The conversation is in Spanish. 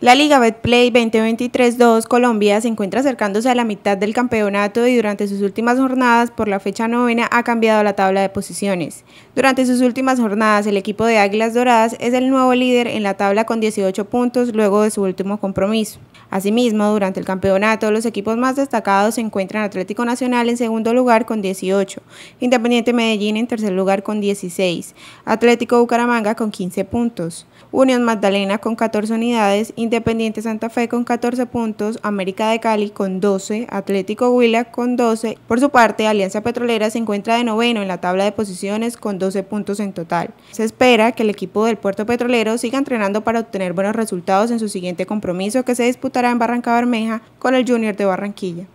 La Liga Betplay 2023-2 Colombia se encuentra acercándose a la mitad del campeonato y durante sus últimas jornadas por la fecha novena ha cambiado la tabla de posiciones. Durante sus últimas jornadas el equipo de Águilas Doradas es el nuevo líder en la tabla con 18 puntos luego de su último compromiso. Asimismo, durante el campeonato, los equipos más destacados se encuentran Atlético Nacional en segundo lugar con 18, Independiente Medellín en tercer lugar con 16, Atlético Bucaramanga con 15 puntos, Unión Magdalena con 14 unidades, Independiente Santa Fe con 14 puntos, América de Cali con 12, Atlético Huila con 12. Por su parte, Alianza Petrolera se encuentra de noveno en la tabla de posiciones con 12 puntos en total. Se espera que el equipo del puerto petrolero siga entrenando para obtener buenos resultados en su siguiente compromiso que se disputa en Barranca Bermeja con el Junior de Barranquilla.